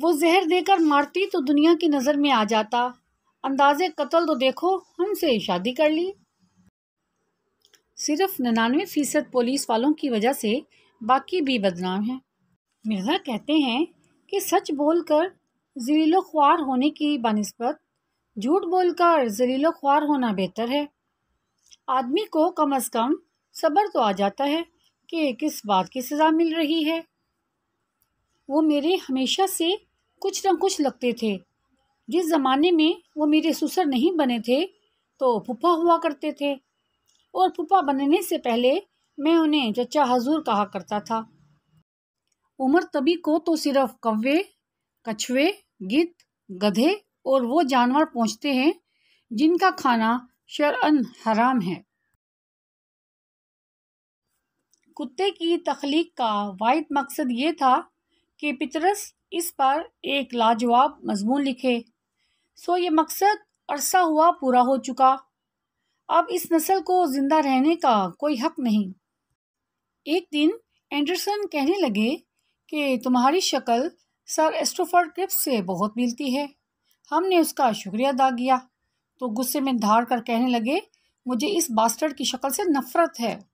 वो जहर देकर मारती तो दुनिया की नज़र में आ जाता अंदाजे कत्ल तो देखो हमसे शादी कर ली सिर्फ निन्यानवे फ़ीसद पुलिस वालों की वजह से बाकी भी बदनाम हैं मिर्ज़ा कहते हैं कि सच बोलकर जलीलो ख्वार होने की बनस्बत झूठ बोलकर जलीलो ख्वार होना बेहतर है आदमी को कम अज़ कम सब्र तो आ जाता है कि किस बात की सज़ा मिल रही है वो मेरे हमेशा से कुछ न कुछ लगते थे जिस ज़माने में वो मेरे ससुर नहीं बने थे तो फूफा हुआ करते थे और फूफा बनने से पहले मैं उन्हें चचा हजूर कहा करता था उमर तभी को तो सिर्फ कव्वे कछुए गिद्ध गधे और वो जानवर पहुँचते हैं जिनका खाना शरअन हराम है कुत्ते की तख्लीक का वाहिद मकसद ये था कि पितरस इस पर एक लाजवाब मजमून लिखे सो ये मकसद अरसा हुआ पूरा हो चुका अब इस नस्ल को ज़िंदा रहने का कोई हक नहीं एक दिन एंडरसन कहने लगे कि तुम्हारी शक्ल सर एस्ट्रोफर्ड क्रिप्स से बहुत मिलती है हमने उसका शुक्रिया अदा किया तो गुस्से में धार कर कहने लगे मुझे इस बास्टर्ड की शक्ल से नफ़रत है